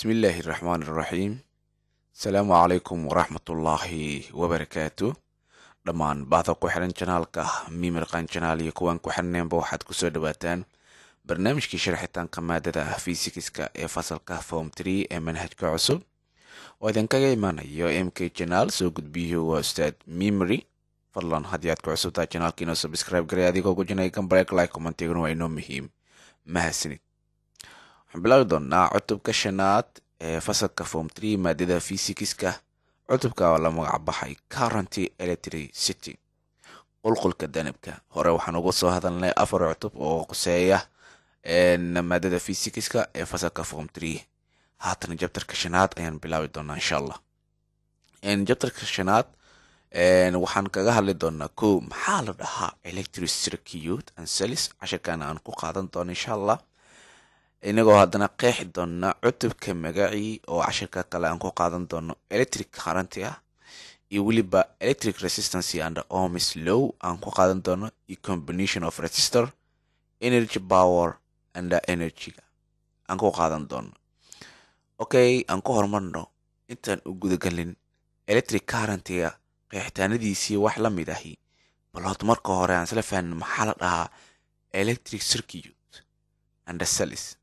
bismi illaahi raxmaan iraxiim asalaamu calaykum waraxmatullaahi wabarakaatu dhammaan baada ku xiran janaalka mimirqan janaal iyo kuwaan ku xirneenba waxaad kusoo dhowaataan barnaamijkii sharxitaanka maadada fisikiska ee fasalka form tree ee manhajka cusub oo idinkaga imaanayo m k janaal soo gudbiyuhu waa ustaad mimary fadlan haddii aad ku cusubtaa janaalkiinoo subscribe garay adigoo gujinay gambareeg like commentigan waa inoo muhiim mahadsanid waxaan bilaabi doonnaa cutubka shanaad ee fasalka form tree maadada fisikiska cutubka oo la magacbaxay currenty electricity qulqulka danabka hore waxaan uga soo hadalnay afar cutub oo quseeya maadada fisikiska ee fasalka form tree haatan jabtarka shanaad ayaan bilaabi doonaa insha allah jabtarka shanaad waxaan kaga hadli doonaa ko maxaa la dhahaa electric circuit and cells cashirkaana aan ku qaadan doono insha allah inagoo haddana qeexi doona cutubka magacii oo cashirka kale aan ku qaadan doono electric currenty ah iyo weliba electric resistancy and omis low aan ku qaadan doono iyo combination of resistor energy power and energyga aan ku qaadan doono okay aan ku horumarno intaan u gudagelin electric currentyga qeexitaanadiisii wax la mid ahi balood marka hore aan isla fahnin maxaa la dhahaa electric circuit and cells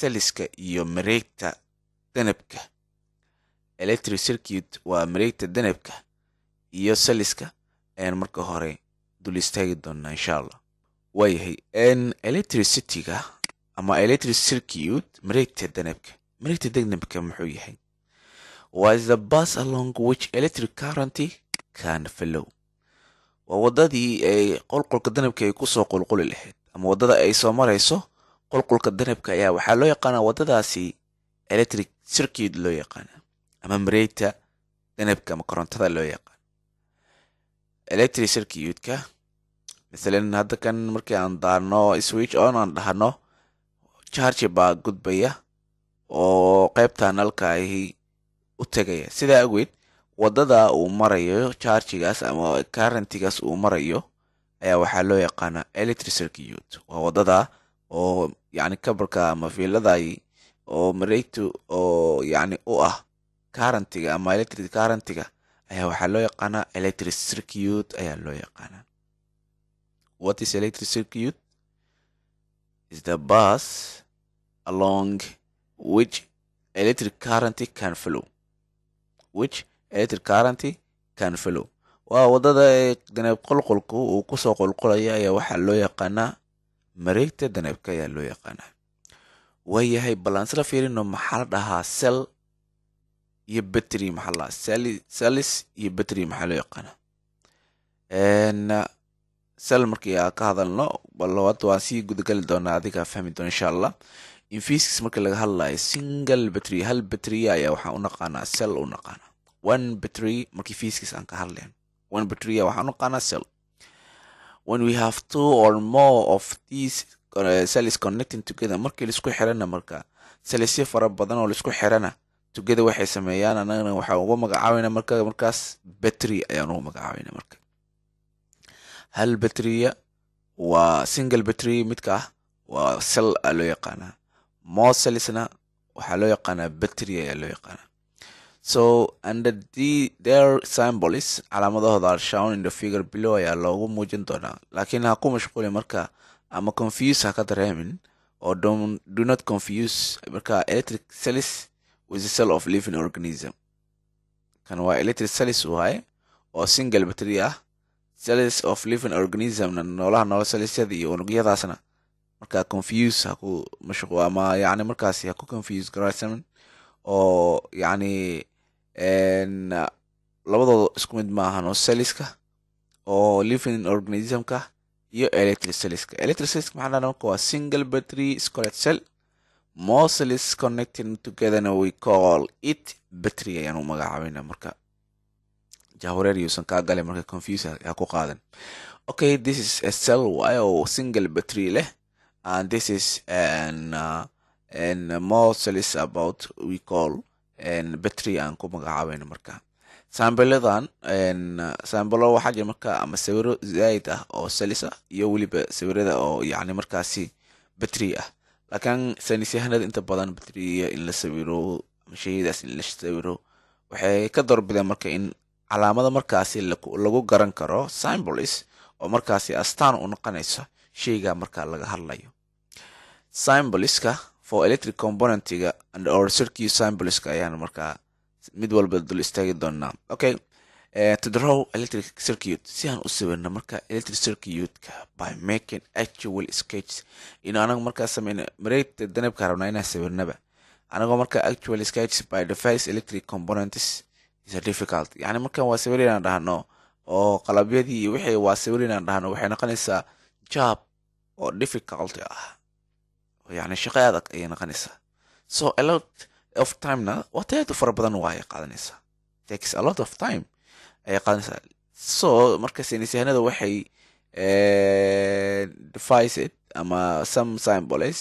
taliska iyo mareegta danabka electric circuit waa mareegta danabka iyo saliska ayaan marka hore dul istaagi doonaa insha allah waayahay electricityga ama electric circuit mareegta danabka mareegta danabka muxuu yahay waa the bus along which electric currenty can follow waa waddadii ay qolqolka danabka ay kusoo qulquli lahayd ama waddada ay soo marayso qulqulka danabka ayaa waxaa loo yaqaanaa wadadaasi electric circuit loo yaqaana ama mareyta danabka ama korontada loo yaqaan electric circuitka masalan hadda kan markii aan daano switch on aan dhahno charge baa gudbaya oo qaybtan halkaahi u tegaya sidaa awgeed wadada uu marayo chargigaas ama karantigaas uu marayo ayaa waxaa loo yaqaanaa electric circuit waa wadada oo yani kabarka ama fiiladayi oo mareegta oo yani u ah karantiga ama electric karantiga ayaa waxaa loo yaqaanaa electric circuit ayaa loo yaqaanaa what is electric circuit is the bus along which electric currenty can flow which electric currenty can flow waa wadada ee qolqolku uu kusoo qolqolaya ayaa waxaa loo yaqaanaa mareegta daneebka ayaa loo yaqaanaa yahay balansla fiirino maxaa la dhahaa sel iyo betry maxaa la dhahaa iyo betry maxaa loo yaqaanaa sel markii aa ka hadalno balwad waan sii gudagali doonaa adiga fahmi doona insha allah infiiskis markii laga hadlayo single betry hal betry ayaa waxaan u naqaanaa sel u naqaanaa one betry markii fiiskis aan ka hadlayn one betry waxaan u naqaanaa sel when we have two or more of these uh, cells connecting together markii laisku xirana marka salisyo fara badan oo laisku xirana together waxay sameeyaan anagana waxaan ugu magacaabeyna marka markaas battery ayaan uga magacaabeyna marka hal batteriya waa single battery midka ah waa sel aa loo yaqaanaa more celsna waxaa loo yaqaanaa battery ayaa loo yaqaanaa so under the, their symbolis calaamadahooda are shown in the figure below ayaa loogu muujin doonaa laakiin ha ku mashquulin marka ama confuse ha ka dareemin oo do not confuse marka electric cells with a cell of living organism kan waa electric cells wahay oo single battery ah cells of living organismna noolaha nool cellisyada iyo unugyadaasna marka confuse ha ku mashqu ama yacni markaasi ha ku confuse garaysamin oo yacni Ah, labadooda isku mid maahan oo seliska oo living organismka iyo electriceliska electricelisk maxaa dhaha marka waa single battery scolet cell moselis connecting togetherna we call it battery ayaan u magacaabina marka jahwareer yuusan kaa galay marka confuse ha ku qaadan okay this is a cell way single battery leh and this is an, uh, an moselis about we call batry aan ku magacaabayno marka saambiladan saambilo waxaa jira marka ama sawiro zaa'id ah oo salis iyo weliba sawirada oo yacni markaasi batri ah laakiin saniisyahanada inta badan batriya in la sawiro ama sheyadaas in la sawiro waxay ka doorbideen marka in calaamada markaasi lagu garan karo symbolis oo markaasi astaan u noqonayso sheyga marka laga hadlayo symboliska for electric componentiga or circuit sampleska ayaan markaa mid walba dul istaagi doonaa okay eh, to draw electric circuit si aan u sawirna marka electric circuitka by making actual sketch inu anagu markaa sameyn mareegta danabka rabnaa inaan sawirnaba anagoo marka actual sketch by device electric components is difficult yani markan waa sawir inaan dhahno oo qalabyadii wixii waa sawir inaan dhahno waxay noqonaysaa job oo difficult ah yani shaqo adag ayay noqonaysaa so alot of timena waa taadu fara badan waayay qaadanaysa takes alot of time ayay qaadanaysaa so marka saynisyahanada waxay deviced ama some symbolis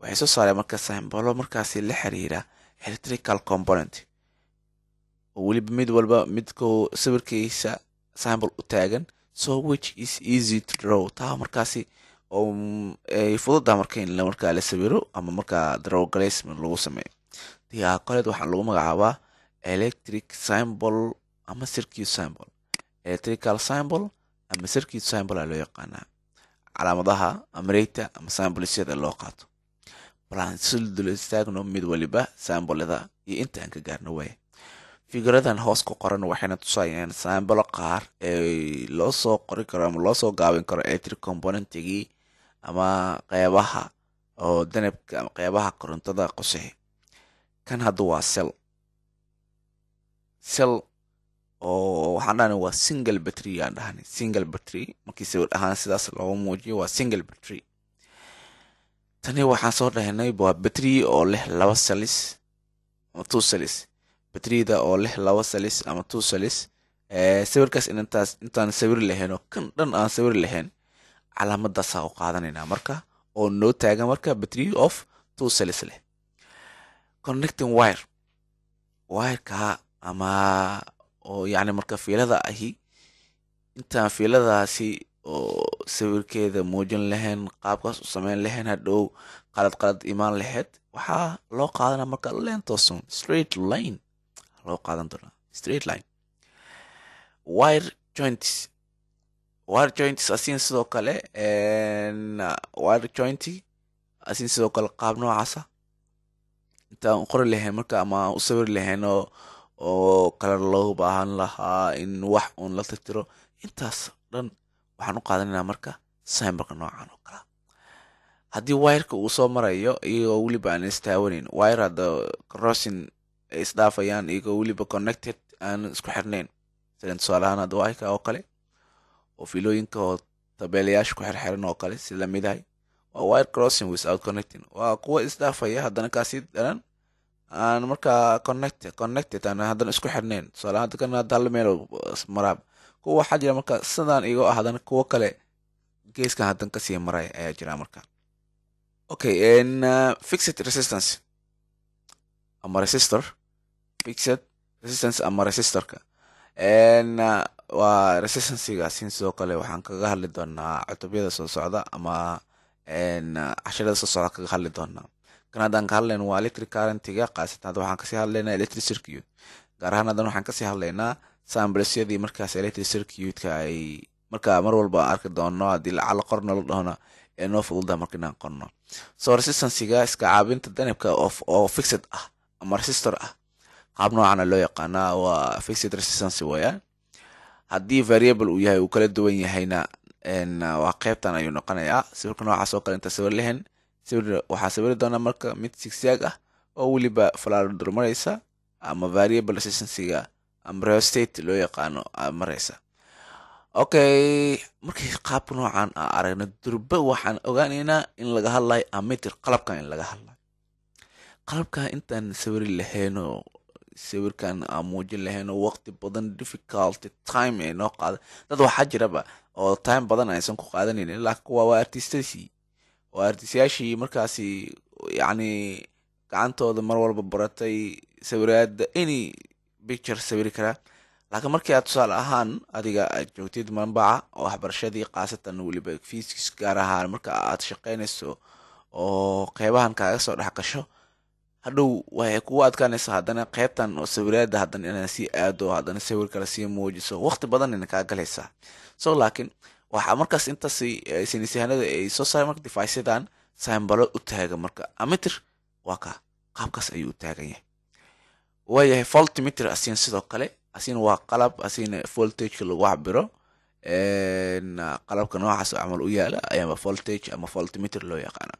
waxay soo saareen marka symbolo markaasi la xiriira electrical component oo weliba mid walba midkoo sawirkiisa symbol u taagan so which is easy to draw taa markaasi Eh, ay fududa marka in markaa la sawiro ama markaa drowglasm lagu sameeyo tiaha koleed waxaa lagu magacaabaa electric symbol ama circuit symbol electrical symbol ama circuit symbol aa loo yaqaanaa calaamadaha amareyta ama symbolisyada loo qaato balaan sdul istaagno mid waliba symbolada iyo inta aan ka gaarno waaye figuradan hoos ku qoran waxayna tusayeen symbolo qaar ee loo soo qori karo ama loo soo gaabin karo electric componentigii ama qeybaha oo danabka ama qeybaha korontada qose kan hadda waa sel sel oo waxaan dhahna waa single battery aan dhahna single battery markii sawir ahaan sidaas looga muujiyo waa single battery tani waxaan soo dhahnay waa battery oo leh laba salis ama two salis batterida oo leh laba salis ama two salis eh, sawirkaas inantaas intaan sawir lahayn oo kan dhan aan sawir lahayn calaamadaasaa u qaadanaynaa marka oo noo taagan marka batry of two sels leh connecting wire wireka ama oo yacni marka fiilada ahi intaan fiiladaasi oo sawirkeeda muujin lahayn qaabkaas u samayn lahayn hadhow qalad qalad imaan laheyd waxaa loo qaadana marka lentooson straight line loo qaadan doonaa straight line wire joints war joint asin sidoo kale war jointy asin sidoo kale qaab noocaasa intaan qori lahayn marka ama u sawir lahayn oo kale loogu baahan lahaa in wax uun la tirtiro intaas dhan waxaan u qaadanaynaa marka symarka noocan oo kala haddii wireka uu soo marayo iyagoo weliba aan istaawaneyn wire hadda crossing ay isdhaafayaan iyagoo weliba connected aan isku xirnayn tusaalahaan hadda wireka oo kale oo fiilooyinka oo tabeelayaasha ku xirxiran oo kale si lamidahay waa wire crossing without connecting waa kuwa isdhaafaya haddana kaasi daran aan markaa connect connected aan haddana isku xirnayn tusaale ahaan dadkan hadda hal meel maraab kuwa waxaa jira marka sidaan igo ah haddana kuwo kale geeskan haddan kasii maraya ayaa jira marka okay and fixed resistance ama resistor fixed resistance ama resistorka and uh, waa resistancygasin sidoo kale waxaan kaga hadli doonaa cutubyada soo socda ama cashirada soo socda kaga hadli doonaa kan haddaan ka hadlayno waa electric currentiga qaasatan hadda waxaan kasii hadlaynaa electric circuit gaar ahaan haddan waxaan kasii hadlaynaa sambrsyadii markaas electric circuitka ay markaa mar walba arki doono haddii lacala qorno la dhahona ee noo fududaa marka inaan qorno soo resistancyga iska caabinta danibka oo fixed ah ama resistor ah qaab noocana loo yaqaanaa waa fixed resistance weeyaan haddii variable uu yahay uu kala duwan yahayna waa qeybtan ayuu noqonayaa sawirka noocaas oo kale inta sawir lehen waxaa sawiri doonaa marka mid sigsaag ah oo weliba falaador maraysa ama variable resistancyga amreo state loo yaqaano maraysa okay markay qaabka noocan a aragno durba waxaan ogaanaynaa in laga hadlay ammeter qalabkan in laga hadlay qalabka intaan sawiri laheenoo sawirkan aan muujin lahayn oo waqti badan difficulty time ay noo qaada dad waxaa jiraba oo time badan aysan ku qaadanayn ilaa kuwa waa artistadii waa artistayaashii markaasi yacni gacantooda mar walba baratay sawiraada any picture sawiri karaa laakiin markii aad tusaale ahaan adiga aad joogtid manbaca oo waxbarashadii khaasatan weliba fiiskis gaar ahaan marka aad shaqaynayso oo qeybahan kaaga soo dhexgasho hadhow waxay kugu adkaanaysa haddana qaybtan sawiraada haddana inaa sii aado haddana sawir kale sii muujiso waqti badan kaa galaysaa so laakiin waxaa markaas intaas eh, ay soo saar marka difacsadaan sambalo u taagan marka amitir waa ka qaabkaas ayuu u taagan yahay waayahay voltimeter asina sidoo kale asina waa qalab asina voltageka lagu cabiro qalabka noocaas camal u yaala ayaaba voltage ama voltimeter loo yaqaana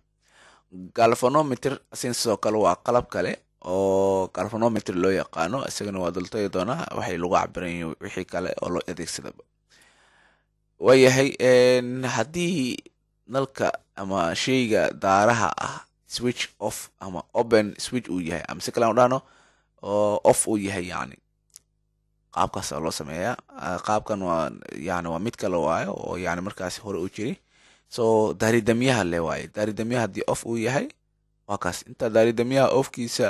galvanometer asina sidoo kale waa qalab kale oo galvanometer loo yaqaano isagana waa dultagi doonaa waxay lagu cabirayn wixii kale oo loo adeegsadaba waayahay haddii nalka ama sheyga daaraha ah switch off ama open switch uu yahay ama si kale aan dhahno oo off uu yahay yani qaabkaasa loo sameeyaa qaabkan waa yani waa mid kale waayo oo yani markaas hore u jiri so daaridamyaha le waaye daaridamyaha haddii of uu yahay waa kaas intaa daaridamyaha ofkiisa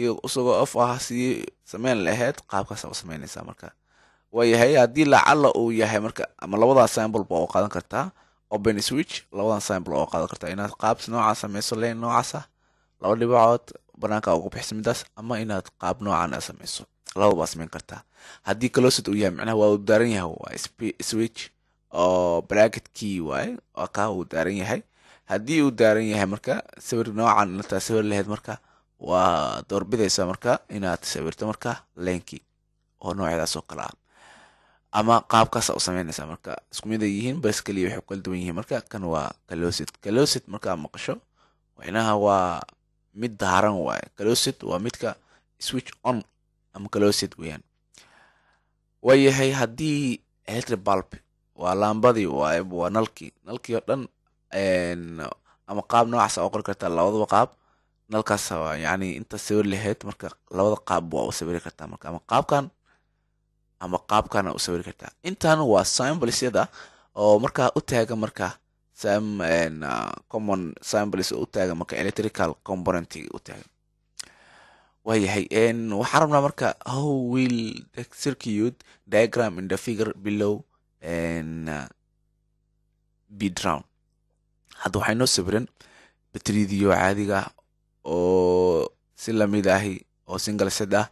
iyo isagoo of ah sii sameyn laheyd qaabkaasa u samaynaysaa marka waayahay haddii lacala uu yahay marka ama labadaa symbol oo qaadan kartaa open switch labadan symbol oo qaadan kartaa inaad qaabs noocaa samayso len noocaasa ah, laba dhibacood banaanka uga bixiso midaas ama inaad qaab noocan ah samayso labadabaa samayn kartaa haddii closet uu yahay micnaha waa uu daaran yahay waa switch oo bracket key waaye qaah uu daaran yahay haddii uu daaran yahay marka sawir noocan intaa sawir laheyd marka waa doorbidaysaa marka inaad sawirto marka leenki oo noocyadaas kale ah ama qaabkaasa u sameynaysaa marka isku mid ay yihiin bas waxay kala duwan yihiin marka kan waa calosit calosit markaa maqasho wixnaha waa mid daaran waaye calosit waa midka switch on ama calosit weeyaan waayahay haddii electric bulb waa laambadii waaib waa nalkii nalkii oo dhan ama qaab noocaas a ah qori kartaa labadaba qaab nalkaas yani inta sawir lahayd marka labada qaab waa u sawiri kartaa marka ama qaabkan ama qaabkana u sawiri kartaa intan waa symbls oo markaa u taaga marka sam common symbls u taaga marka electrical component u taaga waayahay waxaan rabnaa marka how will the circuit diagram in the figure below Eh, bedrown hadda waxaa inoo sawiran bateridiio caadiga ah oo si lamid ahi oo single sed ah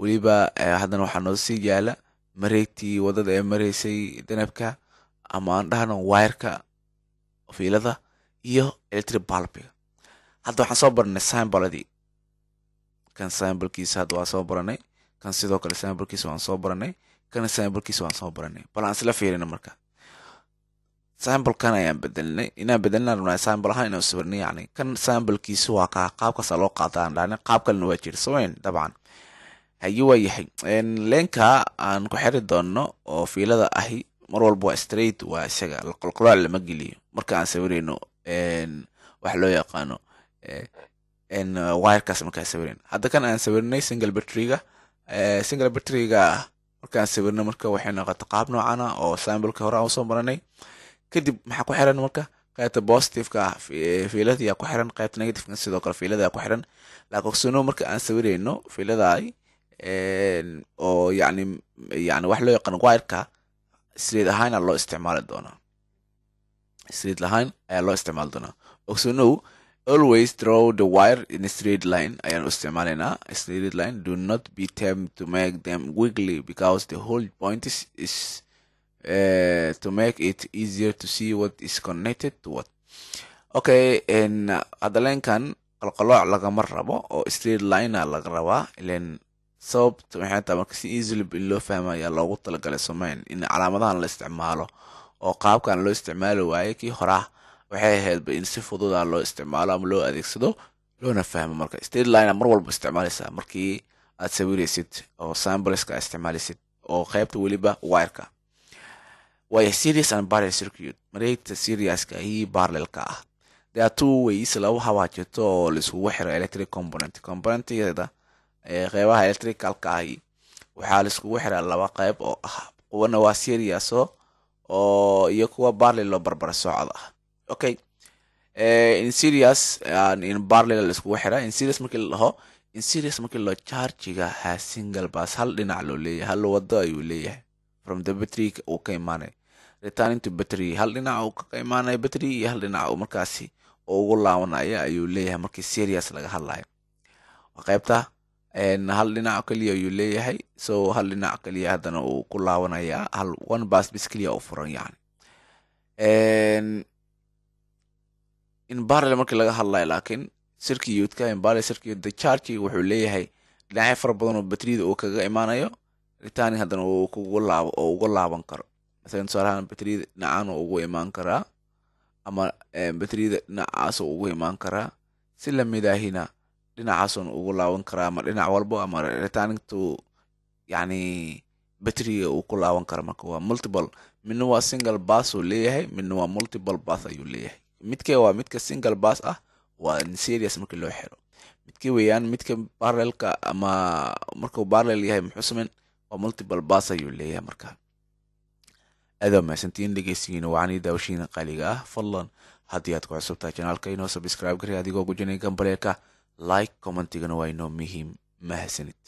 weliba eh, haddana waxaa noo sii yaala mareegtii wadada ee mareysay danabka ama aan dhahno wireka fiilada iyo electric balbiga hadda waxaan soo baranay symboladii kan symbolkiisa hadda waan soo baranay kan sidoo kale symbolkiisa waan soo baranay kana sambolkiisa waan soo baranay bal aan isla fiirino marka sambolkan ayaan bedelnay inaan bedelna rabnaa sambol ahaan inaan sawirnay yacni kan sambolkiisa waa kaa qaabkaasaa loo qaadaa aan qaab kalena waa jirta dabcan haye waa yahay leenka aan ku xiri doono oo fiilada ahi mar walba waa straight waa isaga qolqolaal lama geliyo marka aan sawirayno wax loo yaqaano eh, wirekaas markaan sawirayno hadda kan aan sawirnay single batteryga eh, single batteryga markaan sawirna marka waxay noqota qaab noocana ah oo sambalka hore aan usoo maranay kadib maxaa ku xiran marka qeybta positiveka ah eh, fiiladayaa ku xiran qaybta negativeka sidoo kale fiiladayaa ku xiran laakogsano marka aan sawirayno fiiladay eh, oo yani yani wax loo yaqaan wireka sreed ahaana loo isticmaali doonaa sreed lahayn ayaa loo isticmaali doonaa ogsanow always draw the wire in straight line ayaan isticmaalaynaa straight line do not be tempted to make them wiggly because the whole point is, is uh, to make it easier to see what is connected to what okay and hadaleenkan qalqalooc lagama rabo oo straight linea laga rabaa ilan sababta maxay tahay marka si easily in loo fahma ayaa loogu talagalay someyn in calaamadahan la isticmaalo oo qaabkan loo isticmaali waayay kii horaa waxay ahaydba in si fududa loo isticmaalo ama loo adeegsado loona fahmo marka stateliner mar walba isticmaalaysaa markii aad sawiraysid oo sambleska isticmaalaysid oo qaybta weliba wireka waayo serious and barrel circuit mareegta seriaska iyo barrelka ah dea two ways lagu hawaajirto oo laiskugu xiro electric component componentiyada qeybaha electricalka ahi waxaa laiskugu xiraa laba qeyb oo ah kuwana waa serias oo iyo kuwa barrel oo barbar ah okay eh, inserius barlil iskugu xira inserius markii la dhaho inserius markii la dhaho chargiga ha single bus hal dhinac loo leeyahay hal wado ayuu leeyahay from the battery uu ka imaanay returning to battery hal dhinac uu ka imaanay battery iyo hal dhinac uu markaasi ugu laabanaya ayuu leeyahay markii serious laga hadlayo qaybta hal dhinac keliya ayuu leeyahay so hal dhinac keliya haddana uu ku laabanaya hal one bus bis keliya u furan yani imbarle markii laga hadlaya laakiin sirkiyuudka imbale sirkiyuud chargi wuxuu leeyahay dhinacyo fara badan oo batriyada uu kaga imaanayo ritani haddana oo uga laaban karo masalan tusaale ahaan batriyada dhinacaan oo ugu imaan karaa ama eh, batriyada dhinacaasoo ugu imaan karaa si lamidahina dhinacaasoo ugu laaban karaa ama dhinac walbo ama ritaanigtu yacni batriga uu ku laaban kara marka waa multiple midna waa single bass uu leeyahay midna waa multiple bass ayuu leeyahay midkee waa midka single bass ah waa serious marki loo xiro midkii weeyaan midka barrelka ama markuu barrel yahay muxuu sameyn waa multiple bass ayuu leeyahay marka adoo mahadsantiin dhegeystigiina wacanii daawashiina qaaliga ah fadlan haddii aad ku cusubtahay chanaalka inoo subscribe gari adigoo gujinay gambaleelka like commentigana waa inoo muhiim mahadsanid